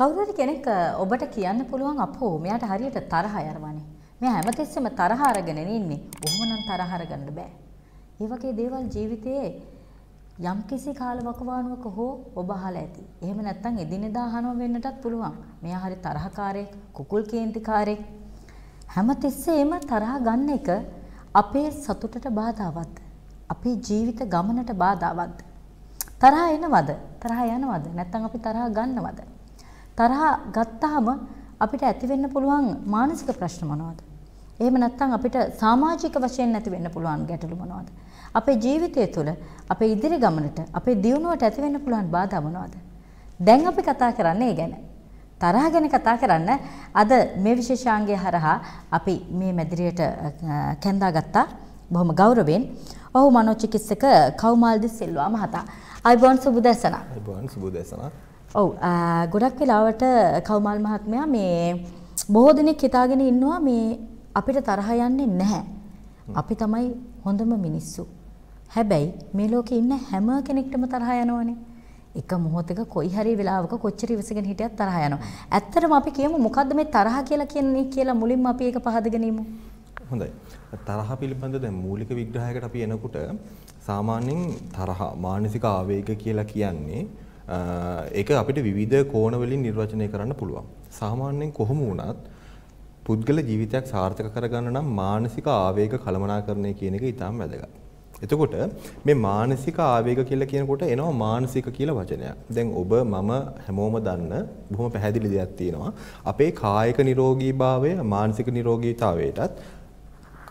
කවුරුහරි කෙනෙක් ඔබට කියන්න පුළුවන් අපෝ මෙයාට හරියට තරහ යරවනේ. මෙයා හැමතිස්සෙම තරහ අරගෙන ඉන්නේ. ඔහොමනම් තරහ අරගන්න බෑ. මේ වගේ දේවල් ජීවිතයේ යම්කිසි කාල වකවානුවක හෝ ඔබ අහලා ඇති. එහෙම නැත්නම් එදිනෙදා අහනවා වෙන්නටත් පුළුවන්. මෙයා හරි තරහකාරයෙක්, කුකුල් කේන්තිකාරයෙක්. හැමතිස්සෙම තරහ ගන්න එක අපේ සතුටට බාධාවත්. අපේ ජීවිත ගමනට බාධාවත්. තරහ එනවද? තරහ යනවද? නැත්නම් අපි තරහ ගන්නවද? තරහ ගත්තාම අපිට ඇති වෙන්න පුළුවන් මානසික ප්‍රශ්න මොනවද? එහෙම නැත්නම් අපිට සමාජික වශයෙන් ඇති වෙන්න පුළුවන් ගැටලු මොනවද? අපේ ජීවිතය තුළ අපේ ඉදිරි ගමනට අපේ දියුණුවට ඇති වෙන්න පුළුවන් බාධා මොනවද? දැන් අපි කතා කරන්නේ ගැන. තරහ ගැන කතා කරන්න අද මේ විශේෂාංගය හරහා අපි මේ මැදිරියට කැඳාගත්තා බොහොම ගෞරවයෙන් ඔහු මනෝචිකිත්සක කෞමාල්දි සිල්වා මහතා. අයිබෝන් සුබ දේශනා. අයිබෝන් සුබ දේශනා. ඔව් ගොඩක් වෙලාවට කවුමල් මහත්මයා මේ බොහෝ දෙනෙක් හිතාගෙන ඉන්නවා මේ අපිට තරහ යන්නේ නැහැ. අපි තමයි හොඳම මිනිස්සු. හැබැයි මේ ලෝකේ ඉන්න හැම කෙනෙක්ටම තරහ යනවනේ. එක මොහොතක කොයි හරි වෙලාවක කොච්චර ඉවසගෙන හිටියත් තරහ යනවා. ඇත්තටම අපි කියමු මොකද්ද මේ තරහ කියලා කියන්නේ කියලා මුලින්ම අපි ඒක පහදගෙන ඉමු. හොඳයි. තරහ පිළිබඳ දැන් මූලික විග්‍රහයකට අපි එනකොට සාමාන්‍යයෙන් තරහ මානසික ආවේග කියලා කියන්නේ ඒක අපිට විවිධ කෝණවලින් නිර්වචනය කරන්න පුළුවන්. සාමාන්‍යයෙන් කොහොම වුණත් පුද්ගල ජීවිතයක් සාර්ථක කරගන්න නම් මානසික ආවේග කළමනාකරණය කියන එක ඉතාම වැදගත්. එතකොට මේ මානසික ආවේග කියලා කියනකොට එනවා මානසික කියලා වචනයක්. දැන් ඔබ මම හැමෝම දන්න බොහොම පැහැදිලි දෙයක් තියෙනවා. අපේ කායික නිරෝගීභාවය මානසික නිරෝගීතාවයටත්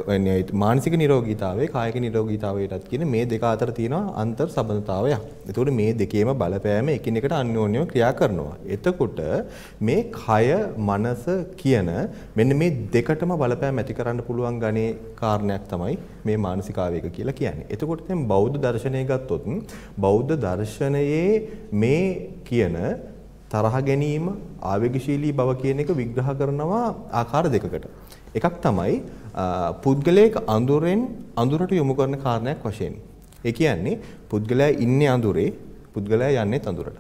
මානසික නිරෝගීතාවේ කායක නිරෝගීතාවයටත් කියන මේ දෙක අතර තියෙනවා අන්තර් සබඳතාවයක්. එතකොට මේ දෙකේම බලපෑම එකිනෙකට අන්‍යෝන්‍යව ක්‍රියා කරනවා. එතකොට මේ කය මනස කියන මෙන්න මේ දෙකටම බලපෑම ඇති කරන්න පුළුවන් ගණේ කාරණයක් තමයි මේ මානසිකාවේක කියලා කියන්නේ. එතකොට දැන් බෞද්ධ දර්ශනය ගත්තොත් බෞද්ධ දර්ශනයේ මේ කියන තරහ ගැනීම ආවේගශීලී බව කියන එක විග්‍රහ කරනවා ආකාර දෙකකට. එකක් තමයි පුද්ගලයෙක් අඳුරෙන් අඳුරට යොමු කරන කාරණයක් වශයෙන්. ඒ කියන්නේ පුද්ගලයා ඉන්නේ අඳුරේ පුද්ගලයා යන්නේ අඳුරට.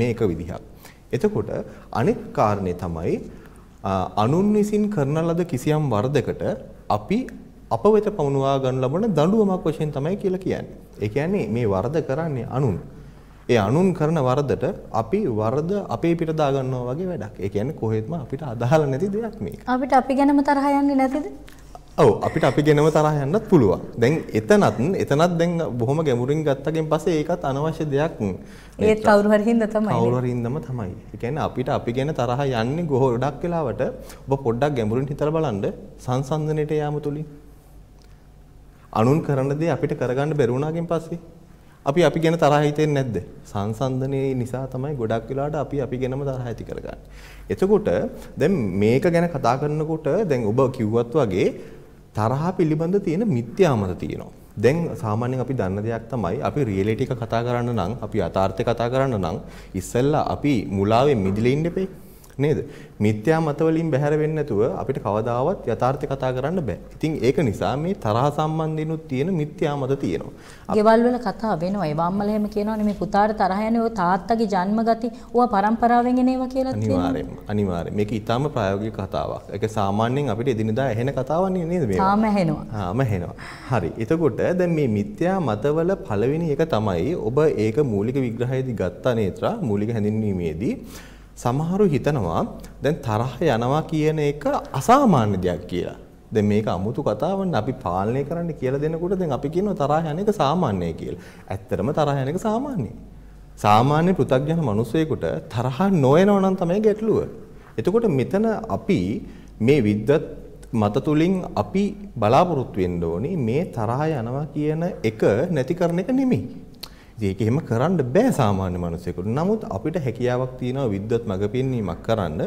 මේක විදිහක්. එතකොට අනෙක් කාරණේ තමයි අනුන් විසින් කරන ලද කිසියම් වරදකට අපි අප වෙත පමුණවා ගන්න ලබන දඬුවමක් වශයෙන් තමයි කියලා කියන්නේ. ඒ කියන්නේ මේ වරද කරන්නේ අනුන්. ඒ අනුන් කරන වරදට අපි වරද අපේ පිට දා ගන්නවා වගේ වැඩක්. ඒ කියන්නේ කොහෙත්ම අපිට අදාළ නැති දෙයක් මේක. අපිට අපි ගැනම තරහ යන්නේ නැතිද? ඔව් අපිට අපි ගෙනම තරහ යන්නත් පුළුවන්. දැන් එතනත් එතනත් දැන් බොහොම ගැඹුරින් ගත්තකින් පස්සේ ඒකත් අනවශ්‍ය දෙයක්. ඒත් කවුරු හරි හින්දා තමයි. කවුරු හරි හින්දාම තමයි. ඒ කියන්නේ අපිට අපි ගැන තරහ යන්නේ ගොඩක් වෙලාවට ඔබ පොඩ්ඩක් ගැඹුරින් හිතලා බලන්න සංසන්දනයට යාම තුලින්. අනුන් කරන දේ අපිට කරගන්න බැරි වුණාගෙන් පස්සේ අපි අපි ගැන තරහ හිතෙන්නේ නැද්ද? සංසන්දනයේ නිසා තමයි ගොඩක් වෙලාවට අපි අපි ගැනම තරහ ඇති කරගන්නේ. එතකොට දැන් මේක ගැන කතා කරනකොට දැන් ඔබ කිව්වත් වගේ තරහ පිළිබඳ තියෙන මිත්‍යාමත තියෙනවා. දැන් සාමාන්‍යයෙන් අපි දන්න දෙයක් තමයි අපි රියැලිටි එක කතා කරන්න නම් අපි යථාර්ථය කතා කරන්න නම් ඉස්සෙල්ලා අපි මුලාවෙන් මිදිලා ඉන්න එපේ. නේද? මිත්‍යා මතවලින් බැහැර වෙන්නේ නැතුව අපිට කවදාවත් යථාර්ථ කතා කරන්න බෑ. ඉතින් ඒක නිසා මේ තරහ සම්බන්ධිනුත් තියෙන මිත්‍යා මත තියෙනවා. ගෙවල් වල කතා වෙනවා. ඒ වම්මල එහෙම කියනවනේ මේ පුතාට තරහ යන්නේ ඔය තාත්තගේ ජන්මගති ඕවා පරම්පරාවෙන් එන ඒවා කියලා තියෙනවා. අනිවාර්යෙන්ම. අනිවාර්යෙන්. මේක ඊටාම ප්‍රායෝගික කතාවක්. ඒක සාමාන්‍යයෙන් අපිට එදිනෙදා ඇහෙන කතාවක් නේද මේවා? තාම ඇහෙනවා. ආම ඇහෙනවා. හරි. එතකොට දැන් මේ මිත්‍යා මතවල පළවෙනි එක තමයි ඔබ ඒක මූලික විග්‍රහයේදී ගත්තා නේත්‍රා මූලික හැඳින්වීමේදී සමහරු හිතනවා දැන් තරහ යනවා කියන එක අසාමාන්‍ය දෙයක් කියලා. දැන් මේක අමුතු කතාවන්නේ අපි පාලනය කරන්න කියලා දෙනකොට දැන් අපි කියනවා තරහ යන එක සාමාන්‍යයි කියලා. ඇත්තටම තරහ යන එක සාමාන්‍යයි. සාමාන්‍ය පෘථග්ජන මිනිසෙකුට තරහ නොයනවා නම් තමයි ගැටලුව. එතකොට මෙතන අපි මේ විද්වත් මත තුලින් අපි බලාපොරොත්තු වෙන්න ඕනි මේ තරහ යනවා කියන එක නැති කරන එක නෙමෙයි. ඒක එහෙම කරන්න බෑ සාමාන්‍ය මිනිසෙකුට. නමුත් අපිට හැකියාවක් තියෙනවා විද්වත් මඟ පෙන්වීමක් කරන්න.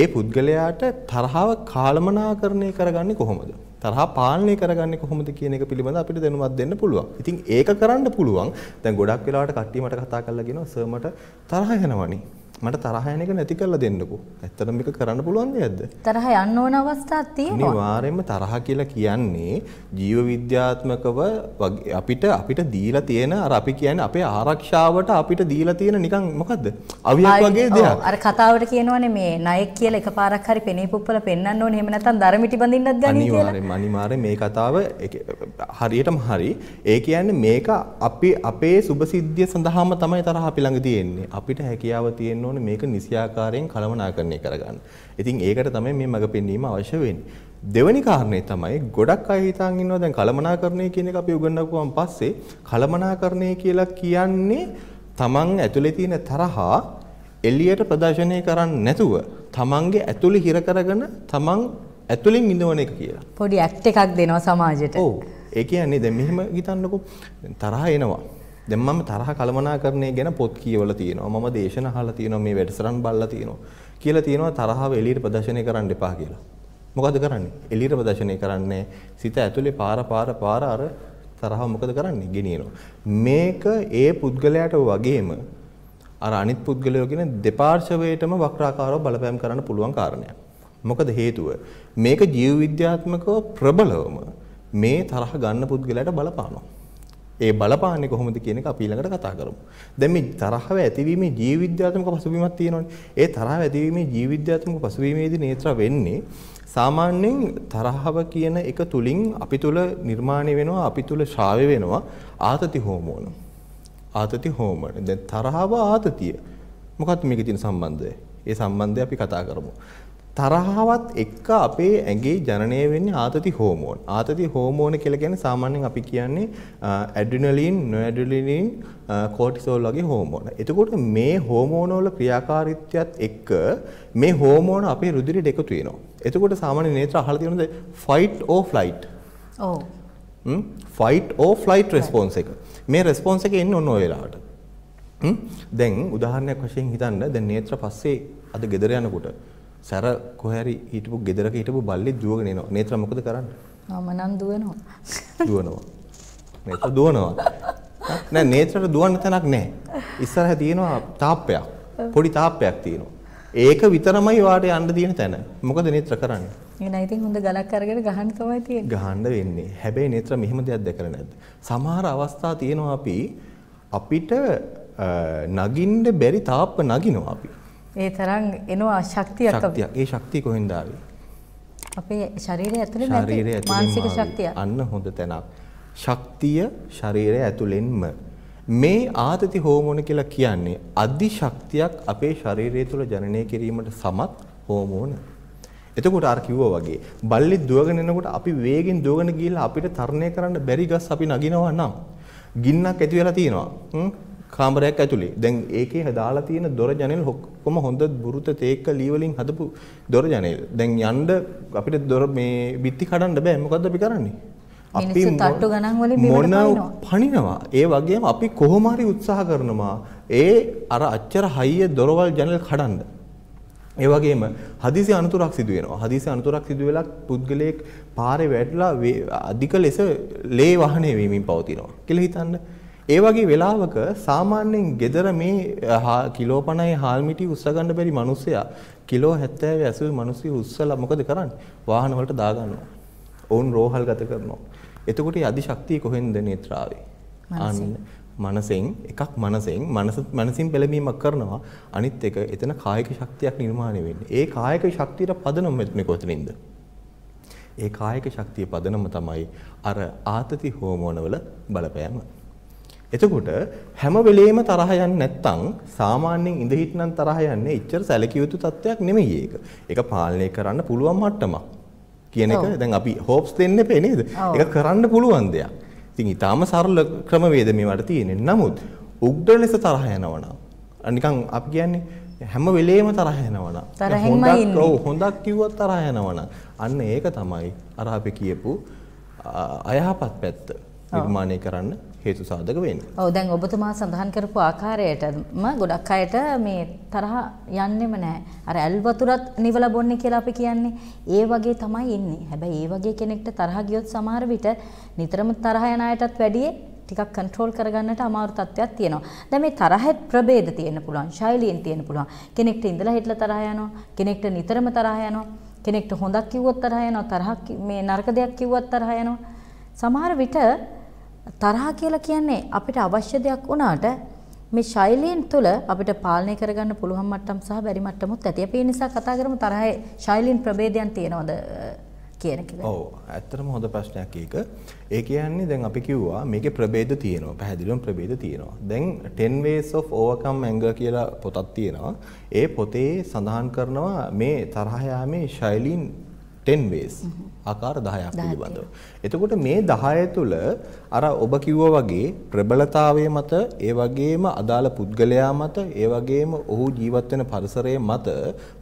ඒ පුද්ගලයාට තරහව කාලමනාකරණය කරගන්නේ කොහොමද? තරහා පාලනය කරගන්නේ කොහොමද කියන එක පිළිබඳ අපිට දැනුමක් දෙන්න පුළුවන්. ඉතින් ඒක කරන්න පුළුවන්. දැන් ගොඩක් වෙලාවට කට්ටිය මට කතා කරලා කියනවා සර් මට තරහ යනවනේ. මට තරහ යන එක නැති කරලා දෙන්නකෝ. ඇත්තටම මේක කරන්න පුළුවන් දෙයක්ද? තරහ යන්න ඕන අවස්ථාවක් තියෙනවා. අනිවාර්යයෙන්ම තරහ කියලා කියන්නේ ජීව විද්‍යාත්මකව අපිට අපිට දීලා තියෙන අර අපි කියන්නේ අපේ ආරක්ෂාවට අපිට දීලා තියෙන නිකන් මොකද්ද? අවියක් වගේ දෙයක්. අර කතාවට කියනවනේ මේ ණයෙක් කියලා එකපාරක් හරි පෙනේ පුප්පල පෙන්වන්න ඕනේ. එහෙම නැත්නම් දරමිටි බඳින්නත් ගන්නේ කියලා. අනිවාර්යයෙන්ම අනිවාර්යයෙන් මේ කතාව හරියටම හරි. ඒ කියන්නේ මේක අපි අපේ සුභසිද්ධිය සඳහාම තමයි තරහ අපි ළඟ තියෙන්නේ. අපිට හැකියාව තියෙනවා ඕනේ මේක නිසියාකාරයෙන් කළමනාකරණය කරගන්න. ඉතින් ඒකට තමයි මේ මඟ පෙන්වීම අවශ්‍ය වෙන්නේ. දෙවැනි කාරණේ තමයි ගොඩක් අය හිතන් ඉන්නවා දැන් කළමනාකරණය කියන එක අපි උගන්වපුවාන් පස්සේ කළමනාකරණය කියලා කියන්නේ තමන් ඇතුලේ තියෙන තරහා එළියට ප්‍රදර්ශනය කරන්නේ නැතුව තමන්ගේ ඇතුලේ හිර කරගෙන තමන් ඇතුලින් ඉඳවන එක කියලා. පොඩි ඇක්ට් එකක් දෙනවා සමාජයට. ඔව්. ඒ කියන්නේ දැන් මෙහෙම හිතන්නකෝ තරහ එනවා. දැන් මම තරහ කළමනාකරණය ගැන පොත් කියවලා තියෙනවා. මම දේශන අහලා තියෙනවා. මේ වැඩසටහන් බලලා තියෙනවා. කියලා තියෙනවා තරහව එළියට ප්‍රදර්ශනය කරන්න එපා කියලා. මොකද කරන්නේ? එළියට ප්‍රදර්ශනය කරන්නේ සිත ඇතුලේ පාර පාර පාර අර තරහව මොකද කරන්නේ? ගෙනියනවා. මේක ඒ පුද්ගලයාට වගේම අර අනිත් පුද්ගලයෝ කියන දෙපාර්ශවයටම වක්‍රාකාරව බලපෑම් කරන්න පුළුවන් කාරණයක්. මොකද හේතුව මේක ජීව විද්‍යාත්මකව ප්‍රබලවම මේ තරහ ගන්න පුද්ගලයාට බලපානවා. ඒ බලපාන්නේ කොහොමද කියන එක අපි ඊළඟට කතා කරමු. දැන් මේ තරහව ඇතිවීමේ ජීව විද්‍යාත්මක පසුබිමක් තියෙනවනේ. ඒ තරහව ඇතිවීමේ ජීව විද්‍යාත්මක පසුබිමේදී නේත්‍ර වෙන්නේ සාමාන්‍යයෙන් තරහව කියන එක තුලින් අපි තුල නිර්මාණය වෙනවා අපි තුල ශ්‍රාවය වෙනවා ආතති හෝමෝන ආතති හෝමෝන දැන් තරහව ආතතිය මොකක්ද මේකේ තියෙන සම්බන්ධය ඒ සම්බන්ධය අපි කතා කරමු තරහවත් එක්ක අපේ ඇගේ ජනනය වෙන්නේ ආතති හෝමෝන්. ආතති හෝමෝන කියලා කියන්නේ සාමාන්‍යයෙන් අපි කියන්නේ ඇඩ්‍රිනලින්, නොඇඩ්‍රිනලින්, කෝටිසෝල් වගේ හෝමෝන. එතකොට මේ හෝමෝන වල ක්‍රියාකාරීත්වයත් එක්ක මේ හෝමෝන අපේ රුධිරයට එකතු වෙනවා. එතකොට සාමාන්‍ය නේත්‍ර අහලා තියෙනද fight or flight. ඔව්. හ්ම් fight or flight response එක. මේ response එක එන්නේ ඔන්න ඔය වෙලාවට. හ්ම් දැන් උදාහරණයක් වශයෙන් හිතන්න දැන් නේත්‍ර පස්සේ අද ගෙදර යනකොට සැර කොහරි හිටපු ගෙදරක හිටපු බල්ලෙක් දුවගෙන එනවා. නේත්‍ර මොකද කරන්නේ? මම නම් දුවනවා. දුවනවා. නේත්‍ර දුවනවා. නෑ නේත්‍රට දුවන්න තැනක් නෑ. ඉස්සරහ තියෙනවා තාප්පයක්. පොඩි තාප්පයක් තියෙනවා. ඒක විතරමයි වාට යන්න තියෙන තැන. මොකද නේත්‍ර කරන්නේ? එහෙනම් ඉතින් හොඳ ගලක් අරගෙන ගහන්න තමයි තියෙන්නේ. ගහන්න වෙන්නේ. හැබැයි නේත්‍ර මෙහෙම දෙයක් දැකලා නැද්ද? සමහර අවස්ථා තියෙනවා අපි අපිට නගින්න බැරි තාප්ප නගිනවා අපි. ඒ තරම් එනවා ශක්තියක් අපිට. ශක්තිය. ඒ ශක්තිය කොහෙන්ද ආවේ? අපේ ශරීරය ඇතුළේම ඇති මානසික ශක්තිය. අන්න හොඳ තැනක්. ශක්තිය ශරීරය ඇතුළෙන්ම මේ ආතති හෝමෝන කියලා කියන්නේ අධි ශක්තියක් අපේ ශරීරය තුළ ජනනය කිරීමට සමත් හෝමෝන. එතකොට අර කිව්වා වගේ බල්ලි දුවගෙන එනකොට අපි වේගෙන් දුවගෙන ගිහිල්ලා අපිට තරණය කරන්න බැරි ගස් අපි නගිනවා නම් ගින්නක් ඇති වෙලා තියෙනවා. කාමරයක් ඇතුලේ. දැන් ඒකේ හදාලා තියෙන දොර ජනෙල් ඔක්කොම හොඳ බුරුත තේක්ක ලී වලින් හදපු දොර ජනෙල්. දැන් යන්න අපිට දොර මේ බිත්ති කඩන්න බෑ. මොකද්ද අපි කරන්නේ? අපි තට්ටු ගණන් වලින් මොන පණිනවා. ඒ වගේම අපි කොහොම හරි උත්සාහ කරනවා ඒ අර අච්චර හයිය දොරවල් ජනල් කඩන්න. ඒ වගේම හදිසි අනතුරක් සිදු වෙනවා. හදිසි අනතුරක් සිදු වෙලා පුද්ගලයෙක් පාරේ වැටලා අධික ලෙස ලේ වහණය වෙමින් පවතිනවා කියලා හිතන්න. ඒ වගේ වෙලාවක සාමාන්‍යයෙන් gedara මේ කිලෝ 50යි හාල්මිටි උස්ස ගන්න බැරි මිනිසයා කිලෝ 70 ඇසුවේ මිනිස්සු උස්සලා මොකද කරන්නේ? වාහන වලට දාගන්නවා. ඔවුන් රෝහල් ගත කරනවා. එතකොට ඒ අධිශක්තිය කොහෙන්ද නේත්‍රාවේ? අන්න මනසෙන් එකක් මනසෙන් මනස මනසින් පෙළඹීමක් කරනවා අනිත් එක එතන කායික ශක්තියක් නිර්මාණය වෙන්නේ. ඒ කායික ශක්තියට පදනම මේ කොතනින්ද? ඒ කායික ශක්තිය පදනම තමයි අර ආතති හෝමෝනවල බලපෑම. එතකොට හැම වෙලේම තරහ යන්නේ නැත්නම් සාමාන්‍යයෙන් ඉඳ හිටනම් තරහ යන්නේ එච්චර සැලකිය යුතු තත්ත්වයක් නෙමෙයි ඒක. ඒක පාලනය කරන්න පුළුවන් මට්ටමක්. කියන එක දැන් අපි හෝප්ස් දෙන්න එපේ නේද? ඒක කරන්න පුළුවන් දෙයක්. ඉතින් ඊටාම සරල ක්‍රමවේද මේවට තියෙන්නේ. නමුත් උග්‍ර ලෙස තරහ යනවනම් නිකන් අපි කියන්නේ හැම වෙලේම තරහ යනවනම් හොඳක් හොඳක් කිව්වත් තරහ යනවනම් අන්න ඒක තමයි අර අපි කියපු අයහපත් පැත්ත නිර්මාණය කරන්න හේතු සාධක වෙන්න. ඔව් දැන් ඔබතුමා සඳහන් කරපු ආකාරයටම ගොඩක් අයට මේ තරහ යන්නෙම නැහැ. අර ඇල් වතුරත් නිවලා බොන්නේ කියලා අපි කියන්නේ. ඒ වගේ තමයි ඉන්නේ. හැබැයි ඒ වගේ කෙනෙක්ට තරහ ගියොත් සමහර විට නිතරම තරහ යන අයටත් වැඩිය ටිකක් කන්ට්‍රෝල් කරගන්නට අමාරු තත්ත්වයක් තියෙනවා. දැන් මේ තරහෙත් ප්‍රභේද තියෙන්න පුළුවන්. ශෛලීන් තියෙන්න පුළුවන්. කෙනෙක්ට ඉඳලා හිටලා තරහ යනවා. කෙනෙක්ට නිතරම තරහ යනවා. කෙනෙක්ට හොඳක් කිව්වොත් තරහ යනවා. තරහක් මේ නරක දෙයක් කිව්වත් තරහ යනවා. සමහර විට තරහ කියලා කියන්නේ අපිට අවශ්‍ය දෙයක් වුණාට මේ ශෛලීන් තුළ අපිට පාලනය කරගන්න පුළුවන් මට්ටම් සහ බැරි මට්ටමුත් ඇති. අපි ඒ නිසා කතා කරමු තරහේ ශෛලීන් ප්‍රභේදයන් තියෙනවද කියන එක. ඔව් ඇත්තටම හොඳ ප්‍රශ්නයක් ඒක. ඒ කියන්නේ දැන් අපි කිව්වා මේකේ ප්‍රභේද තියෙනවා. පැහැදිලිවම ප්‍රභේද තියෙනවා. දැන් 10 ways of overcome anger කියලා පොතක් තියෙනවා. ඒ පොතේ සඳහන් කරනවා මේ තරහ යාමේ ශෛලීන් 10 ways ආකාර 10ක් පිළිබඳව. එතකොට මේ 10 තුල අර ඔබ කිව්වා වගේ ප්‍රබලතාවය මත ඒ වගේම අදාළ පුද්ගලයා මත ඒ වගේම ඔහු ජීවත් වෙන පරිසරය මත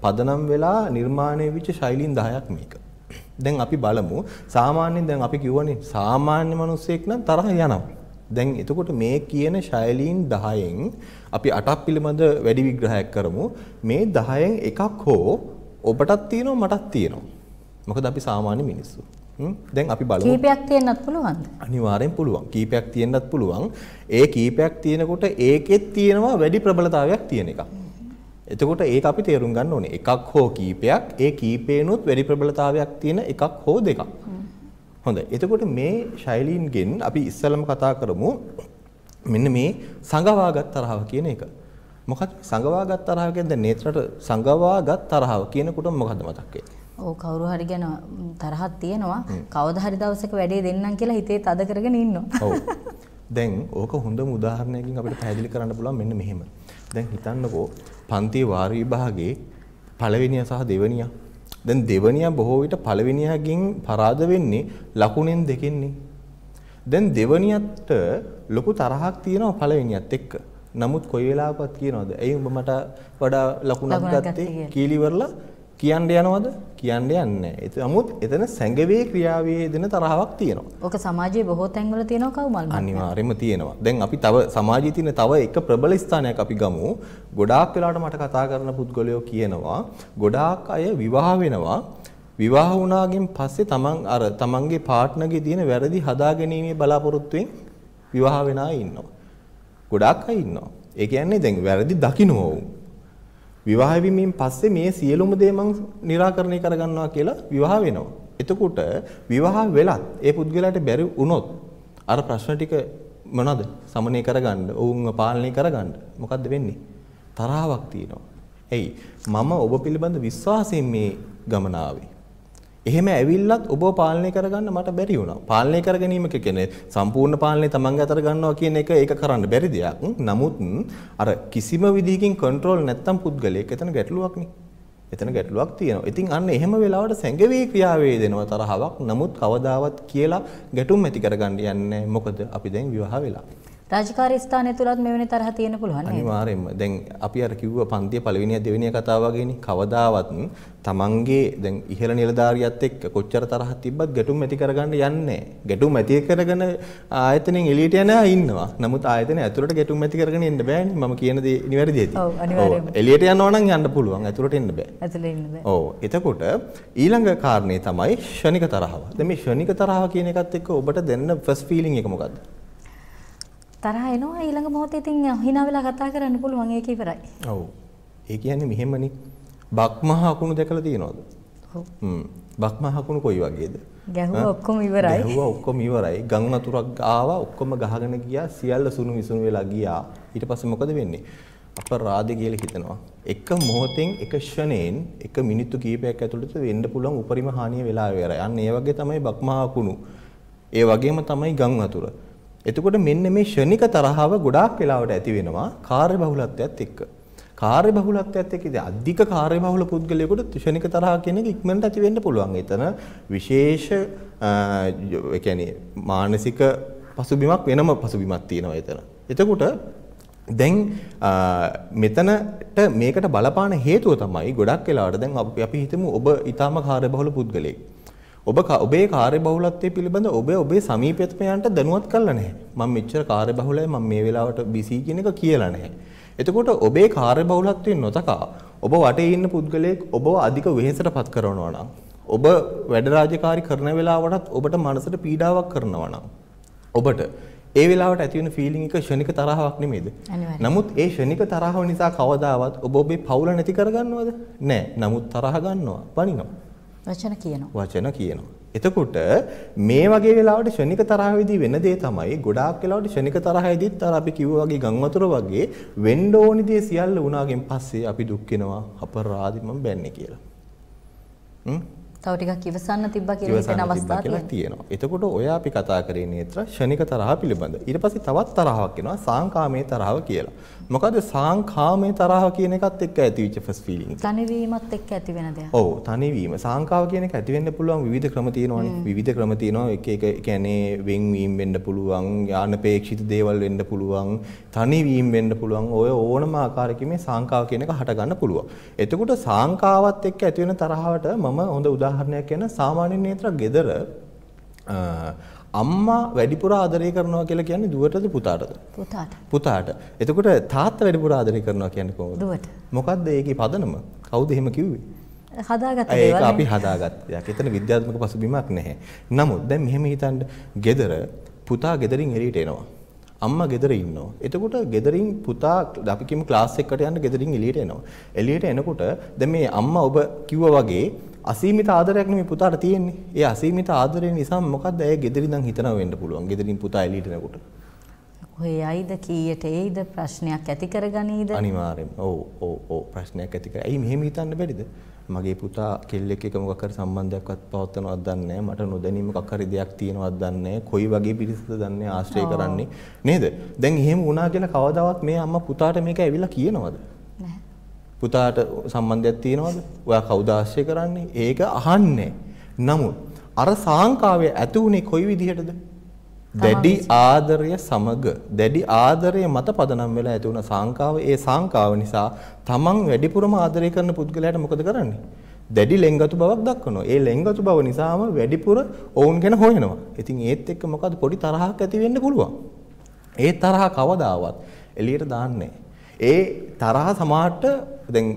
පදනම් වෙලා නිර්මාණය වෙච්ච ශෛලීන් 10ක් මේක. දැන් අපි බලමු සාමාන්‍යයෙන් දැන් අපි කියවනේ සාමාන්‍ය මිනිස්සෙක් නම් තරහ යනවා. දැන් එතකොට මේ කියන ශෛලීන් 10න් අපි 8ක් පිළිබඳ වැඩි විග්‍රහයක් කරමු. මේ 10න් එකක් හෝ ඔබටත් තියෙනවා මටත් තියෙනවා. මොකද අපි සාමාන්‍ය මිනිස්සු. දැන් අපි බලමු. කීපයක් තියෙන්නත් පුළුවන්ද? අනිවාර්යෙන් පුළුවන්. කීපයක් තියෙන්නත් පුළුවන්. ඒ කීපයක් තියෙනකොට ඒකෙත් තියෙනවා වැඩි ප්‍රබලතාවයක් තියෙන එකක්. එතකොට ඒක අපි තේරුම් ගන්න ඕනේ. එකක් හෝ කීපයක්, ඒ කීපේනොත් වැඩි ප්‍රබලතාවයක් තියෙන එකක් හෝ දෙකක්. හොඳයි. එතකොට මේ ශෛලීන්ගෙන් අපි ඉස්සෙල්ලම කතා කරමු මෙන්න මේ සංගවාගත් තරහව කියන එක. මොකක්ද සංගවාගත් තරහව කියන්නේ? දැන් නේත්‍රට සංගවාගත් තරහව කියනකොට මොකද්ද මතක් වෙන්නේ? ඕ කවුරු හරි ගැන තරහක් තියෙනවා කවදා හරි දවසක වැඩේ දෙන්නම් කියලා හිතේ තද කරගෙන ඉන්නවා. ඔව්. දැන් ඕක හොඳම උදාහරණයකින් අපිට පැහැදිලි කරන්න පුළුවන් මෙන්න මෙහෙම. දැන් හිතන්නකෝ පන්තියේ වාර විභාගයේ පළවෙනියා සහ දෙවෙනියා. දැන් දෙවෙනියා බොහෝ විට පළවෙනියාගෙන් පරාද වෙන්නේ ලකුණෙන් දෙකෙන්නේ. දැන් දෙවෙනියට ලොකු තරහක් තියෙනවා පළවෙනියත් එක්ක. නමුත් කොයි වෙලාවකවත් කියනවාද? "ඇයි උඹ මට වඩා ලකුණක් ගත්තේ?" කීලිවරලා කියන්න යනවද කියන්න යන්නේ නැහැ. නමුත් එතන සැඟවේ ක්‍රියාවේ දෙන තරහවක් තියෙනවා. ඔක සමාජයේ බොහෝ තැන්වල තියෙනවා කවුමල්. අනිවාර්යයෙන්ම තියෙනවා. දැන් අපි තව සමාජයේ තියෙන තව එක ප්‍රබල ස්ථානයක් අපි ගමු. ගොඩාක් වෙලාවට මට කතා කරන පුද්ගලයෝ කියනවා ගොඩාක් අය විවාහ වෙනවා. විවාහ වුණාගෙන් පස්සේ තමන් අර තමන්ගේ පාර්ට්නර්ගේ තියෙන වැරදි හදාගැනීමේ බලාපොරොත්තුවෙන් විවාහ වෙනා ඉන්නවා. ගොඩාක් අය ඉන්නවා. ඒ කියන්නේ දැන් වැරදි දකින්න ඕවුන්. විවාහ වීමෙන් පස්සේ මේ සියලුම දේ මං निराකරණය කරගන්නවා කියලා විවාහ වෙනවා. එතකොට විවාහ වෙලත් ඒ පුද්ගලයාට බැරි වුණොත් අර ප්‍රශ්න ටික මොනවද? සමනය කරගන්න, ඔවුන්ව පාලනය කරගන්න මොකද්ද වෙන්නේ? තරහාවක් තියෙනවා. එයි මම ඔබ පිළිබඳ විශ්වාසයෙන් මේ ගමන ආවේ. එහෙම ඇවිල්ලත් ඔබව පාලනය කරගන්න මට බැරි වුණා. පාලනය කර ගැනීම කියන්නේ සම්පූර්ණ පාලනය තමන්ගේ අතට ගන්නවා කියන එක ඒක කරන්න බැරි දෙයක්. නමුත් අර කිසිම විදිහකින් කන්ට්‍රෝල් නැත්තම් පුද්ගලයෙක් එතන ගැටලුවක්නේ. එතන ගැටලුවක් තියෙනවා. ඉතින් අන්න එහෙම වෙලාවට සැඟවී ක්‍රියාවේදෙනවා තරහවක්. නමුත් කවදාවත් කියලා ගැටුම් ඇති කරගන්න යන්නේ මොකද අපි දැන් විවාහ වෙලා. රාජකාරී ස්ථානය තුලත් මෙවැනි තරහ තියෙන පුළුවන් නේද? අනිවාර්යයෙන්ම. දැන් අපි අර කිව්ව පන්තිය පළවෙනිය දෙවෙනිය කතාව වගේනේ කවදාවත් තමන්ගේ දැන් ඉහළ නිලධාරියත් එක්ක කොච්චර තරහක් තිබ්බත් ගැටුම් ඇති කරගන්න යන්නේ නැහැ. ගැටුම් ඇති කරගෙන ආයතනෙන් එළියට යන අය ඉන්නවා. නමුත් ආයතනය ඇතුළට ගැටුම් ඇති කරගෙන එන්න බෑනේ. මම කියන දේ නිවැරදි ඇති. ඔව් අනිවාර්යයෙන්ම. එළියට යනවා නම් යන්න පුළුවන්. ඇතුළට එන්න බෑ. ඇතුළට එන්න බෑ. ඔව්. එතකොට ඊළඟ කාරණේ තමයි ෂණික තරහව. දැන් මේ ෂණික තරහව කියන එකත් එක්ක ඔබට දැනෙන ෆස්ට් ෆීලිං එක මොකද්ද? තරහ එනවා ඊළඟ මොහොතේ ඉතින් හිනා වෙලා කතා කරන්න පුළුවන් ඒක ඉවරයි. ඔව්. ඒ කියන්නේ මෙහෙමනේ බක්මහ අකුණු දැකලා තියෙනවද? ඔව්. හ්ම්. බක්මහ අකුණු කොයි වගේද? ගැහුවා ඔක්කොම ඉවරයි. ගැහුවා ඔක්කොම ඉවරයි. ගම් නතුරක් ආවා ඔක්කොම ගහගෙන ගියා සියල්ල සුණු විසුණු වෙලා ගියා. ඊට පස්සේ මොකද වෙන්නේ? අපරාධ කියලා හිතනවා. එක මොහොතෙන් එක ෂණයෙන් එක මිනිත්තු කීපයක් ඇතුළත වෙන්න පුළුවන් උපරිම හානිය වෙලා ඉවරයි. අන්න ඒ වගේ තමයි බක්මහ අකුණු. ඒ වගේම තමයි ගම් නතුර. එතකොට මෙන්න මේ ෂණික තරහව ගොඩාක් වෙලාවට ඇති වෙනවා කාර්ය බහුලත්වයත් එක්ක. කාර්ය බහුලත්වයත් එක්ක ඉතින් අධික කාර්ය බහුල පුද්ගලයෙකුට ෂණික තරහ කියන එක ඉක්මනට ඇති වෙන්න පුළුවන්. එතන විශේෂ ඒ කියන්නේ මානසික පසුබිමක් වෙනම පසුබිමක් තියෙනවා එතන. එතකොට දැන් මෙතනට මේකට බලපාන හේතුව තමයි ගොඩක් වෙලාවට දැන් අපි හිතමු ඔබ ඊටාම කාර්යබහුල පුද්ගලයෙක්. ඔබ ඔබේ කාර්යබහුලත්වය පිළිබඳ ඔබ ඔබේ සමීපතමයන්ට දැනුවත් කරලා නැහැ. මම මෙච්චර කාර්යබහුලයි මම මේ වෙලාවට බිසී කියන එක කියලා නැහැ. එතකොට ඔබේ කාර්යබහුලත්වයෙන් නොතකා ඔබ වටේ ඉන්න පුද්ගලයෙක් ඔබව අධික වෙහෙසට පත් කරනවා නම් ඔබ වැඩ රාජකාරී කරන වෙලාවටත් ඔබට මනසට පීඩාවක් කරනවා නම් ඔබට ඒ වෙලාවට ඇති වෙන ෆීලිං එක ෂණික තරහාවක් නෙමෙයිද? නමුත් ඒ ෂණික තරහව නිසා කවදාවත් ඔබ ඔබේ පවුල නැති කරගන්නවද? නෑ. නමුත් තරහ ගන්නවා. පණිනවා. වචන කියනවා. වචන කියනවා. එතකොට මේ වගේ වෙලාවට ෂණික තරහවේදී වෙන දේ තමයි ගොඩාක් වෙලාවට ෂණික තරහේදීත් අර අපි කිව්වා වගේ ගම් වතුර වගේ වෙන්න ඕනි දේ සියල්ල වුණාගෙන් පස්සේ අපි දුක් වෙනවා අපරාධි මම බැන්නේ කියලා. හ්ම් තව ටිකක් ඉවසන්න තිබ්බා කියලා හිතන අවස්ථා තියෙනවා. එතකොට ඔය අපි කතා කරේ නේත්‍ර ෂණික තරහ පිළිබඳ. ඊට පස්සේ තවත් තරහක් එනවා සාංකාමයේ තරහව කියලා. මොකද සාංකාමයේ තරහ කියන එකත් එක්ක ඇතිවෙච්ච ෆස්ට් ෆීලිං එක. තනිවීමත් එක්ක ඇති වෙන දෙයක්. ඔව් තනිවීම. සාංකාව කියන එක ඇති වෙන්න පුළුවන් විවිධ ක්‍රම තියෙනවානේ. විවිධ ක්‍රම තියෙනවා. එක එක කියන්නේ වෙන්වීම වෙන්න පුළුවන්, යානපේක්ෂිත දේවල් වෙන්න පුළුවන්, තනිවීම වෙන්න පුළුවන්. ඔය ඕනම ආකාරයකින් මේ සාංකාව කියන එක හට ගන්න පුළුවන්. එතකොට සාංකාවත් එක්ක ඇති වෙන තරහවට මම හොඳ උදා උදාහරණයක් කියන සාමාන්‍ය නේත්‍රා ගෙදර අම්මා වැඩිපුර ආදරය කරනවා කියලා කියන්නේ දුවටද පුතාටද? පුතාට. පුතාට. එතකොට තාත්තා වැඩිපුර ආදරය කරනවා කියන්නේ කොහොමද? දුවට. මොකද්ද ඒකේ පදනම? කවුද එහෙම කිව්වේ? හදාගත්ත දේවල්. ඒක අපි හදාගත්ත දෙයක්. එතන විද්‍යාත්මක පසුබිමක් නැහැ. නමුත් දැන් මෙහෙම හිතන්න ගෙදර පුතා ගෙදරින් එළියට එනවා. අම්මා ගෙදර ඉන්නවා. එතකොට ගෙදරින් පුතා අපි කියමු ක්ලාස් එකකට යන්න ගෙදරින් එළියට එනවා. එළියට එනකොට දැන් මේ අම්මා ඔබ කිව්වා වගේ අසීමිත ආදරයක් නෙමෙයි පුතාට තියෙන්නේ. ඒ අසීමිත ආදරය නිසා මොකද්ද ඇය ගෙදරින් නම් හිතනවා වෙන්න පුළුවන්. ගෙදරින් පුතා එළියට එනකොට. කොහේයිද කීයට එයිද ප්‍රශ්නයක් ඇති කරගනීද? අනිවාර්යෙන්ම. ඔව් ඔව් ඔව් ප්‍රශ්නයක් ඇති කර. ඇයි මෙහෙම හිතන්න බැරිද? මගේ පුතා කෙල්ලෙක් එක්ක මොකක් හරි සම්බන්ධයක්වත් පවත්වනවද දන්නේ නැහැ. මට නොදැනීම මොකක් හරි දෙයක් තියෙනවද දන්නේ නැහැ. කොයි වගේ පිරිසද දන්නේ ආශ්‍රය කරන්නේ නේද? දැන් එහෙම වුණා කියලා කවදාවත් මේ අම්මා පුතාට මේක ඇවිල්ලා කියනවද? පුතාට සම්බන්ධයක් තියෙනවද? ඔයා කවුද ආශ්‍රය කරන්නේ? ඒක අහන්නේ. නමුත් අර සාංකාවේ ඇති උනේ කොයි විදිහටද? දැඩි ආදරය සමග දැඩි ආදරය මත පදනම් වෙලා ඇති වුණ සංකාව ඒ සංකාව නිසා තමන් වැඩිපුරම ආදරය කරන පුද්ගලයාට මොකද කරන්නේ දැඩි ලෙන්ගතු බවක් දක්වනවා ඒ ලෙන්ගතු බව නිසාම වැඩිපුර ඔවුන් ගැන හොයනවා ඉතින් ඒත් එක්ක මොකද පොඩි තරහක් ඇති වෙන්න පුළුවන් ඒ තරහ කවදාවත් එළියට දාන්නේ ඒ තරහ සමහරට දැන්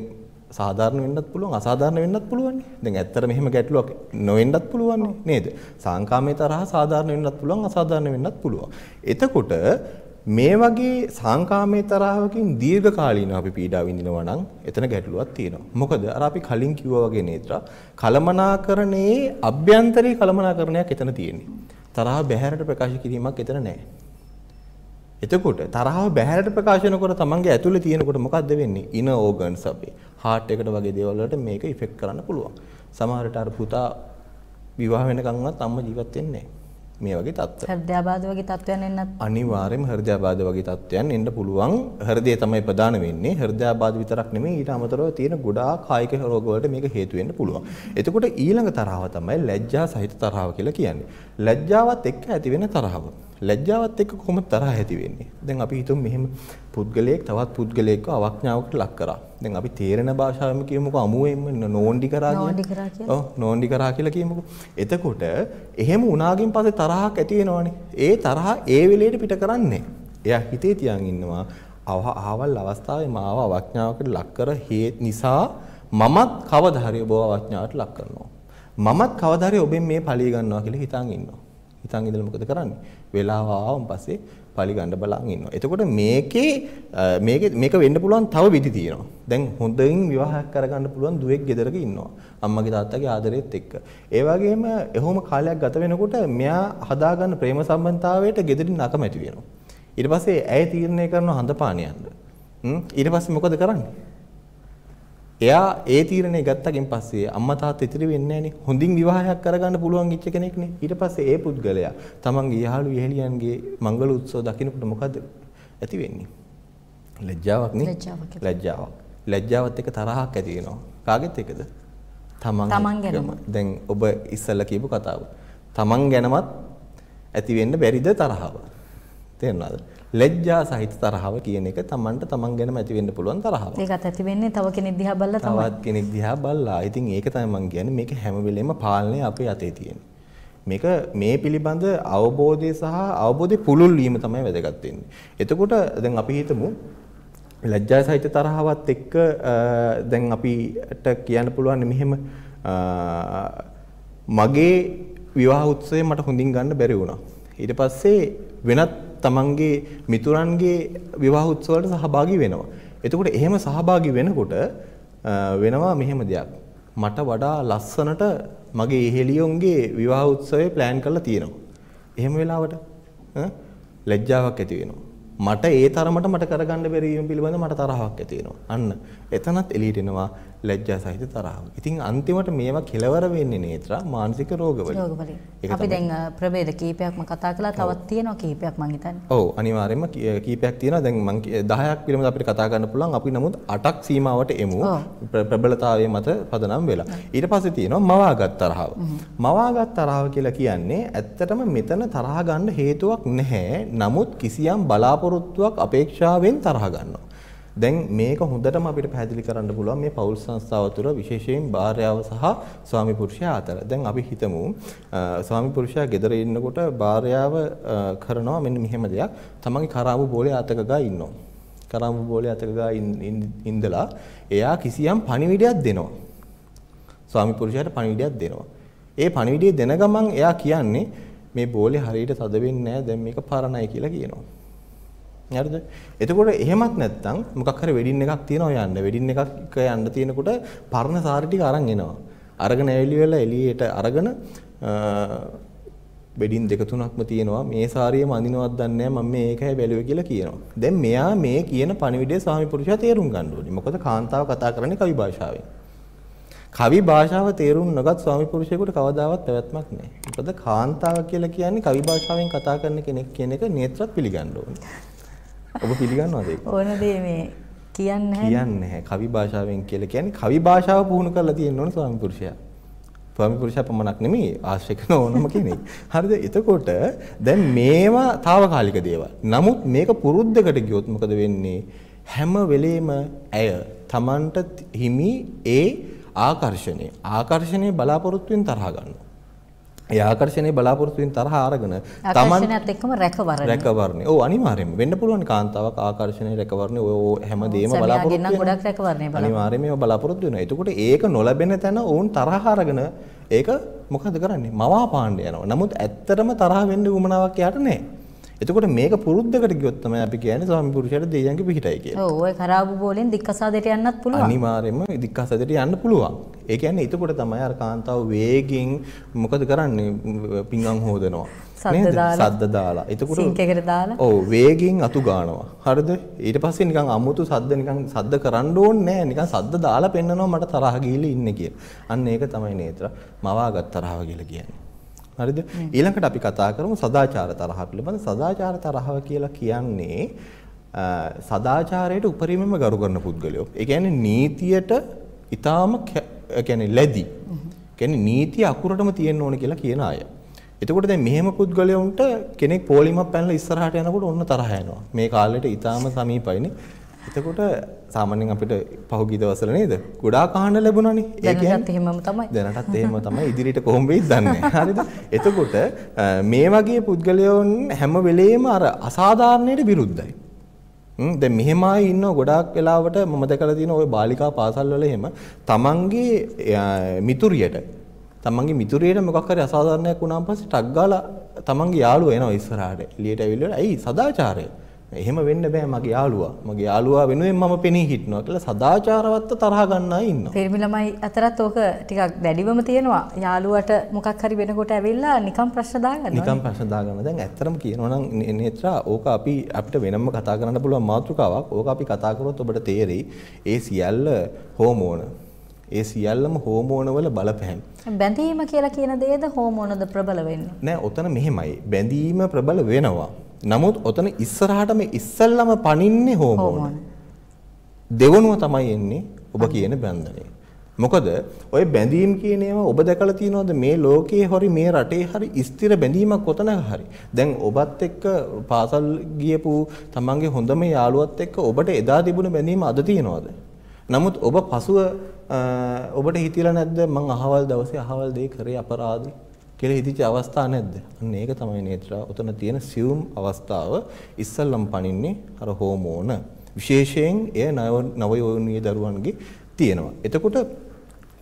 සාධාරණ වෙන්නත් පුළුවන් අසාධාරණ වෙන්නත් පුළුවන් දැන් ඇත්තට මෙහෙම ගැටලුවක් නොවෙන්නත් පුළුවන් නේද සංකාමයේ තරහ සාධාරණ වෙන්නත් පුළුවන් අසාධාරණ වෙන්නත් පුළුවන් එතකොට මේ වගේ සංකාමයේ තරහවකින් දීර්ඝකාලීනව අපි පීඩා විඳිනවා නම් එතන ගැටලුවක් තියෙනවා මොකද අර අපි කලින් කිව්වා වගේ නේත්‍රා කලමනාකරණයේ අභ්‍යන්තරී කලමනාකරණයක් එතන තියෙන්නේ තරහ බැහැරට ප්‍රකාශ කිරීමක් එතන නැහැ එතකොට තරහව බැහැරට ප්‍රකාශන කර තමන්ගේ ඇතුලේ තියෙනකොට මොකද්ද වෙන්නේ? ඉන ඕගන්ස් අපේ heart එකට වගේ දේවල් වලට මේක ඉෆෙක්ට් කරන්න පුළුවන්. සමහරට අර පුතා විවාහ වෙනකන්වත් අම්මා ජීවත් වෙන්නේ මේ වගේ තත්ත්ව. හෘදයාබාධ වගේ තත්ත්වයන් එන්නත් අනිවාර්යයෙන්ම හෘදයාබාධ වගේ තත්ත්වයන් එන්න පුළුවන්. හෘදය තමයි ප්‍රධාන වෙන්නේ. හෘදයාබාධ විතරක් නෙමෙයි ඊට අමතරව තියෙන ගොඩාක් කායික රෝග වලට මේක හේතු වෙන්න පුළුවන්. එතකොට ඊළඟ තරහව තමයි ලැජ්ජා සහිත තරහව කියලා කියන්නේ. ලැජ්ජාවත් එක්ක ඇති වෙන තරහව. ලැජ්ජාවත් එක්ක කොහොමද තරහ ඇති වෙන්නේ? දැන් අපි හිතමු මෙහෙම පුද්ගලයෙක් තවත් පුද්ගලයෙක්ව අවඥාවකට ලක් කරා. දැන් අපි තේරෙන භාෂාවෙම කියමුකෝ අමුවෙම නෝන්ඩි කරා කියලා. ඔව් නෝන්ඩි කරා කියලා කියමුකෝ. එතකොට එහෙම උනාගින් පස්සේ තරහක් ඇති වෙනවනේ. ඒ තරහ ඒ වෙලේට පිට කරන්නේ. එයා හිතේ තියන් ඉන්නවා ආවල් අවස්ථාවේ මාව අවඥාවකට ලක් කර හේත් නිසා මමත් කවදා හරි ඔබව අවඥාවට ලක් කරනවා. මමත් කවදා හරි ඔබෙන් මේ ඵලී ගන්නවා කියලා හිතන් ඉන්නවා. හිතන් ඉඳලා මොකද කරන්නේ? වෙලාව ආවම පස්සේ පලි ගන්න බලන් ඉන්නවා. එතකොට මේකේ මේක මේක වෙන්න පුළුවන් තව විදි තියෙනවා. දැන් හොඳින් විවාහයක් කරගන්න පුළුවන් දුවෙක් ගෙදරක ඉන්නවා. අම්මගේ තාත්තගේ ආදරෙත් එක්ක. ඒ වගේම එහොම කාලයක් ගත වෙනකොට මෙයා හදාගන්න ප්‍රේම සම්බන්ධතාවයට ගෙදරින් අකමැති වෙනවා. ඊට පස්සේ ඇය තීරණය කරන හඳපානියන්න. ඊට පස්සේ මොකද කරන්නේ? එයා ඒ තීරණය ගත්තකින් පස්සේ අම්මා තාත්තා ඉතිරි වෙන්නේ නැහනේ. හොඳින් විවාහයක් කරගන්න පුළුවන් ඉච්ච කෙනෙක්නේ. ඊට පස්සේ ඒ පුද්ගලයා තමන්ගේ යහළු යහළියන්ගේ මංගල උත්සව දකින්නකොට මොකද ඇති වෙන්නේ? ලැජ්ජාවක් නේ? ලැජ්ජාවක්. ලැජ්ජාවක්. ලැජ්ජාවත් එක්ක තරහක් ඇති වෙනවා. කාගෙත් එකද? තමන් ගැනම. දැන් ඔබ ඉස්සෙල්ලා කියපු කතාව. තමන් ගැනමත් ඇති වෙන්න බැරිද තරහව? තේරෙනවද? ලැජ්ජා සහිත තරහව කියන එක Tamanට Taman ගැනම ඇති වෙන්න පුළුවන් තරහව. ඒකත් ඇති වෙන්නේ තව කෙනෙක් දිහා බැලලා තමයි. තවත් කෙනෙක් දිහා බැලලා. ඉතින් ඒක තමයි මම කියන්නේ මේක හැම වෙලෙම පාලනය අපේ අතේ තියෙන්නේ. මේක මේ පිළිබඳ අවබෝධය සහ අවබෝධය පුළුල් වීම තමයි වැදගත් වෙන්නේ. එතකොට දැන් අපි හිතමු ලැජ්ජා සහිත තරහවත් එක්ක දැන් අපිට කියන්න පුළුවන් මෙහෙම මගේ විවාහ උත්සවය මට හොඳින් ගන්න බැරි වුණා. ඊට පස්සේ වෙනත් තමන්ගේ මිතුරන්ගේ විවාහ උත්සවවලට සහභාගී වෙනවා. එතකොට එහෙම සහභාගී වෙනකොට වෙනවා මෙහෙම දෙයක්. මට වඩා ලස්සනට මගේ එහෙලියොන්ගේ විවාහ උත්සවය ප්ලෑන් කරලා තියෙනවා. එහෙම වෙලාවට ලැජ්ජාවක් ඇති වෙනවා. මට ඒ තරමට මට කරගන්න බැරි වීම පිළිබඳව මට තරහක් ඇති වෙනවා. අන්න එතනත් එළියට එනවා ලැජ්ජා සහිත තරහව. ඉතින් අන්තිමට මේවා කෙලවර වෙන්නේ නේත්‍රා මානසික රෝගවලින්. රෝගවලින්. අපි දැන් ප්‍රභේද කීපයක්ම කතා කළා තවත් තියෙනවා කීපයක් මං හිතන්නේ. ඔව් අනිවාර්යයෙන්ම කීපයක් තියෙනවා. දැන් මං 10ක් පිළිමද අපිට කතා කරන්න පුළුවන්. අපි නමුත් 8ක් සීමාවට එමු. ප්‍රබලතාවයේ මත පදනම් වෙලා. ඊට පස්සේ තියෙනවා මවාගත් තරහව. මවාගත් තරහව කියලා කියන්නේ ඇත්තටම මෙතන තරහ ගන්න හේතුවක් නැහැ. නමුත් කිසියම් බලාපොරොත්තුවක් අපේක්ෂාවෙන් තරහ ගන්නවා. දැන් මේක හොඳටම අපිට පැහැදිලි කරන්න පුළුවන් මේ පෞල් සංස්ථාව තුළ විශේෂයෙන් භාර්යාව සහ ස්වාමි පුරුෂයා අතර. දැන් අපි හිතමු ස්වාමි පුරුෂයා ගෙදර ඉන්නකොට භාර්යාව කරනවා මෙන්න මෙහෙම දෙයක්. තමන්ගේ කරාබු බෝලේ අතක ගා ඉන්නවා. කරාබු බෝලේ අතක ගා ඉඳලා එයා කිසියම් පණිවිඩයක් දෙනවා. ස්වාමි පුරුෂයාට පණිවිඩයක් දෙනවා. ඒ පණිවිඩය දෙන ගමන් එයා කියන්නේ මේ බෝලේ හරියට තද වෙන්නේ නැහැ දැන් මේක පරණයි කියලා කියනවා. හරිද? එතකොට එහෙමත් නැත්නම් මොකක් හරි වෙඩින් එකක් තියනවා යන්න. වෙඩින් එකක් යන්න තියෙනකොට පරණ සාරි ටික අරන් එනවා. අරගෙන ඇවිලි වෙලා එළියට අරගෙන වෙඩින් දෙක තුනක්ම තියෙනවා. මේ සාරියම අඳිනවත් දන්නේ නැහැ. මම මේකයි බැලුවේ කියලා කියනවා. දැන් මෙයා මේ කියන පණිවිඩය ස්වාමි පුරුෂයා තේරුම් ගන්න ඕනේ. මොකද කාන්තාව කතා කරන්නේ කවි භාෂාවෙන්. කවි භාෂාව තේරුම් නොගත් ස්වාමි පුරුෂයෙකුට කවදාවත් පැවැත්මක් නැහැ. මොකද කාන්තාව කියලා කියන්නේ කවි භාෂාවෙන් කතා කරන කෙනෙක් කියන එක නේත්‍රත් පිළිගන්න ඕනේ. ඔබ පිළිගන්නවාද ඒක? ඕන දේ මේ කියන්නේ නැහැ. කියන්නේ නැහැ. කවි භාෂාවෙන් කියලා කියන්නේ කවි භාෂාව පුහුණු කරලා තියෙන්න ඕන ස්වාමි පුරුෂයා. ස්වාමි පුරුෂයා පමණක් නෙමෙයි ආශ්‍රය කරන ඕනම කෙනෙක්. හරිද? එතකොට දැන් මේවා తాවකාලික දේවල්. නමුත් මේක පුරුද්දකට ගියොත් මොකද වෙන්නේ? හැම වෙලෙම ඇය Tamanට හිමි ඒ ආකර්ෂණය. ආකර්ෂණය බලාපොරොත්තුෙන් තරහ ගන්නවා. ඒ ආකර්ෂණය බලාපොරොත්තු වෙන තරහ අරගෙන තමන්ත් එක්කම රැකවරණය රැකවරණය. ඔව් අනිවාර්යයෙන්ම වෙන්න පුළුවන් කාන්තාවක් ආකර්ෂණය රැකවරණය ඔය හැමදේම බලාපොරොත්තු වෙනවා. ගොඩක් රැකවරණය බලන්න. අනිවාර්යයෙන්ම ඒවා බලාපොරොත්තු වෙනවා. එතකොට ඒක නොලැබෙන තැන ඔවුන් තරහ අරගෙන ඒක මොකද කරන්නේ? මවා පාණ්ඩ යනවා. නමුත් ඇත්තටම තරහ වෙන්න උවමනාවක් යාට නැහැ. එතකොට මේක පුරුද්දකට ගියොත් තමයි අපි කියන්නේ සම්පූර්ණයට දෙයියන්ගේ පිහිටයි කියලා. ඔව් ඔය කරාබු බෝලෙන් දික්කසාදයට යන්නත් පුළුවන්. අනිවාර්යයෙන්ම දික්කසාදයට යන්න පුළුවන්. ඒ කියන්නේ එතකොට තමයි අර කාන්තාව වේගෙන් මොකද කරන්නේ පිංගම් හොදනවා. සද්ද දාලා. එතකොට සිංකයකට දාලා. ඔව් වේගෙන් අතු ගන්නවා. හරිද? ඊට පස්සේ නිකන් අමුතු සද්ද නිකන් සද්ද කරන්න ඕනේ නෑ. නිකන් සද්ද දාලා පෙන්නනවා මට තරහ ගිහිල්ලා ඉන්නේ කියලා. අන්න ඒක තමයි නේත්‍ර මවාගත් තරහව කියලා කියන්නේ. හරිද? ඊළඟට අපි කතා කරමු සදාචාර තරහ පිළිබඳ සදාචාර තරහව කියලා කියන්නේ සදාචාරයට උපරිමම ගරු කරන පුද්ගලයෝ. ඒ කියන්නේ නීතියට ඊටාම කියන්නේ ලැබි. කියන්නේ නීතිය අකුරටම තියෙන්න ඕන කියලා කියන අය. එතකොට දැන් මෙහෙම පුද්ගලයන්ට කෙනෙක් පොලිමක් පැනලා ඉස්සරහට යනකොට ඔන්න තරහ යනවා. මේ කාලෙට ඊටාම සමීපයිනේ. එතකොට සාමාන්‍යයෙන් අපිට පහුගිය දවස්වල නේද? ගොඩාක් අහන්න ලැබුණානේ. ඒ කියන්නේ එහෙමම තමයි. දැනටත් එහෙම තමයි. ඉදිරියට කොහොම වෙයිද දන්නේ හරිද? එතකොට මේ වගේ පුද්ගලයන් හැම වෙලෙම අර අසාධාරණයට විරුද්ධයි. හ්ම් දැන් මෙහෙමයි ඉන්න ගොඩාක් වෙලාවට මම දැකලා තියෙන ওই බාලිකා පාසල් වල එහෙම තමන්ගේ මිතුරියට තමන්ගේ මිතුරියට මොකක් හරි අසාධාරණයක් වුණාන් පස්සේ ටක් ගාලා තමන්ගේ යාළුවා එනවා ඉස්සරහට. එළියට ඇවිල්ලා ඇයි සදාචාරය? එහෙම වෙන්න බෑ මගේ යාළුවා. මගේ යාළුවා වෙනුවෙන් මම පෙනී හිටනවා කියලා සදාචාරවත්ව තරහ ගන්න අය ඉන්නවා. පිරිමි ළමයි අතරත් ඕක ටිකක් දැඩිවම තියෙනවා. යාළුවට මොකක් හරි වෙනකොට ඇවිල්ලා නිකම් ප්‍රශ්න දාගන්නවා. නිකම් ප්‍රශ්න දාගන්නවා. දැන් ඇත්තටම කියනවා නම් නේත්‍රා ඕක අපි අපිට වෙනම කතා කරන්න පුළුවන් මාතෘකාවක්. ඕක අපි කතා කරොත් ඔබට තේරෙයි. ඒ සියල්ල හෝමෝන. ඒ සියල්ලම හෝමෝනවල බලපෑම්. බැඳීම කියලා කියන දේද හෝමෝනද ප්‍රබල වෙන්නේ? නෑ, ඔතන මෙහෙමයි. බැඳීම ප්‍රබල වෙනවා. නමුත් ඔතන ඉස්සරහට මේ ඉස්සල්ලම පනින්නේ හෝමෝන. දෙවනුව තමයි එන්නේ ඔබ කියන බන්ධනය. මොකද ඔය බැඳීම් කියන ඒවා ඔබ දැකලා තියෙනවද මේ ලෝකයේ හරි මේ රටේ හරි ස්ථිර බැඳීමක් කොතනක හරි. දැන් ඔබත් එක්ක පාසල් ගියපු තමන්ගේ හොඳම යාළුවත් එක්ක ඔබට එදා තිබුණ බැඳීම අද තියෙනවද? නමුත් ඔබ පසුව ඔබට හිතිලා නැද්ද මං අහවල් දවසේ අහවල් දේ කරේ අපරාධේ කියලා හිතච්ච අවස්ථා නැද්ද? අන්න ඒක තමයි නේත්‍රා උතන තියෙන සියුම් අවස්ථාව ඉස්සල්ලම් පනින්නේ අර හෝමෝන. විශේෂයෙන් එය නවයෝනීය දරුවන්ගේ තියෙනවා. එතකොට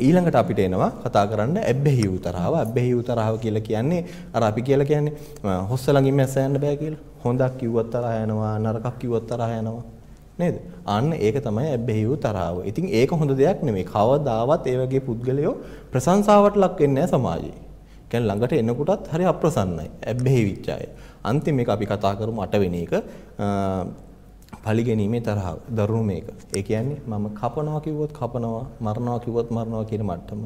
ඊළඟට අපිට එනවා කතා කරන්න ඇබ්බැහි වූ තරහව ඇබ්බැහි වූ තරහව කියලා කියන්නේ අර අපි කියලා කියන්නේ හොස්ස ළඟින් මැස්ස යන්න බෑ කියලා. හොඳක් කිව්වත් තරහ යනවා නරකක් කිව්වත් තරහ යනවා. නේද? අන්න ඒක තමයි ඇබ්බැහි වූ තරහව. ඉතින් ඒක හොඳ දෙයක් නෙමෙයි. කවදාවත් ඒ වගේ පුද්ගලයෝ ප්‍රශංසාවට ලක් වෙන්නේ නැහැ සමාජයේ. කියන්නේ ළඟට එනකොටත් හරි අප්‍රසන්නයි. ඇබ්බැහි වෙච්ච අය. අන්තිම එක අපි කතා කරමු අටවෙනි එක පලිගැනීමේ තරහව. දරුණු මේක. ඒ කියන්නේ මම කපනවා කිව්වොත් කපනවා, මරනවා කිව්වොත් මරනවා කියන මට්ටම.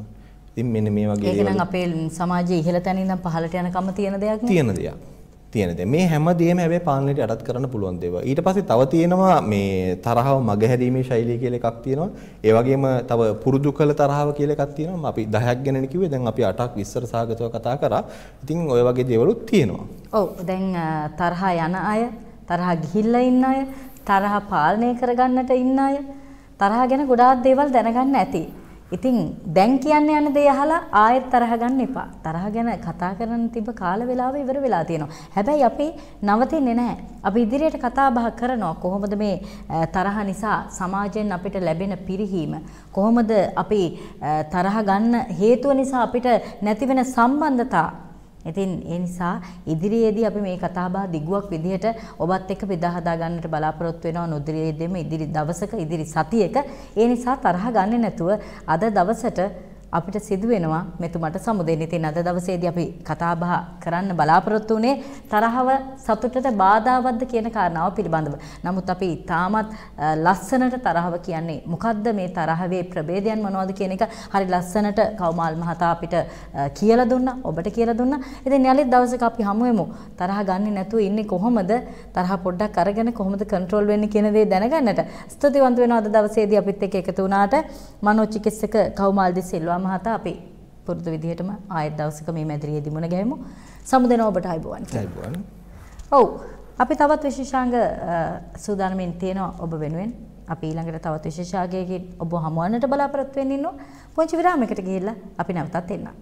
ඉතින් මෙන්න මේ වගේ දේවල්. ඒක නම් අපේ සමාජයේ ඉහළ තැනින් ඉඳන් පහළට යනකම තියෙන දෙයක් නේ. තියෙන දෙයක්. තියෙන දේ. මේ හැම දෙයක්ම හැබැයි පාලනයට යටත් කරන්න පුළුවන් දේවල්. ඊට පස්සේ තව තියෙනවා මේ තරහව මගහැරීමේ ශෛලිය කියලා එකක් තියෙනවා. ඒ වගේම තව පුරුදු කළ තරහව කියලා එකක් තියෙනවා. අපි 10ක් ගැනනේ කිව්වේ. දැන් අපි 8ක් විස්තර සාගතව කතා කරා. ඉතින් ওই වගේ දේවලුත් තියෙනවා. ඔව්. දැන් තරහ යන අය, තරහ ගිහිල්ලා ඉන්න අය, තරහ පාලනය කරගන්නට ඉන්න අය, තරහ ගැන ගොඩාක් දේවල් දැනගන්න ඇති. ඉතින් දැන් කියන්න යන දේ අහලා ආයෙත් තරහ ගන්න එපා. තරහ ගැන කතා කරන්න තිබ්බ කාල වේලාව ඉවර වෙලා තියෙනවා. හැබැයි අපි නවතින්නේ නැහැ. අපි ඉදිරියට කතා බහ කරනවා. කොහොමද මේ තරහ නිසා සමාජයෙන් අපිට ලැබෙන පිරිහීම? කොහොමද අපි තරහ ගන්න හේතුව නිසා අපිට නැති වෙන සම්බන්ධතා ඉතින් ඒ නිසා ඉදිරියේදී අපි මේ කතාබහ දිගුවක් විදිහට ඔබත් එක්ක බෙදා හදා ගන්නට බලාපොරොත්තු වෙනවා නොදිරියේදීම ඉදිරි දවසක ඉදිරි සතියක. ඒ නිසා තරහ ගන්නේ නැතුව අද දවසට අපිට සිදුවෙනවා මෙතුමට සමුදෙන්. ඉතින් අද දවසේදී අපි කතාබහ කරන්න බලාපොරොත්තු වුණේ තරහව සතුටට බාධාවත්ද කියන කාරණාව පිළිබඳව. නමුත් අපි තාමත් ලස්සනට තරහව කියන්නේ මොකද්ද මේ තරහවේ ප්‍රභේදයන් මොනවද කියන එක හරි ලස්සනට කවුමාල් මහතා අපිට කියලා දුන්නා, ඔබට කියලා දුන්නා. ඉතින් යලිත් දවසක අපි හමු වෙමු. තරහ ගන්නේ නැතුව ඉන්නේ කොහොමද? තරහ පොඩ්ඩක් අරගෙන කොහොමද කන්ට්‍රෝල් වෙන්නේ කියන දේ දැනගන්නට. ස්තුතිවන්ත වෙනවා අද දවසේදී අපිත් එක්ක එකතු වුණාට මනෝචිකිත්සක කවුමාල් දිසිල්වා මහතා අපි පුරුදු විදිහටම ආයෙත් දවසක මේ මැදිරියේ දිමුණ ගැයමු. සමුදෙන ඔබට අයිබුවන්. අයිබුවන්. ඔව්. අපි තවත් විශේෂාංග සූදානමින් තියෙනවා ඔබ වෙනුවෙන්. අපි ඊළඟට තවත් විශේෂාගයකින් ඔබ හමුවන්නට බලාපොරොත්තු වෙන්න ඉන්නවා. පුංචි විරාමයකට ගිහිල්ලා අපි නැවතත් එන්නම්.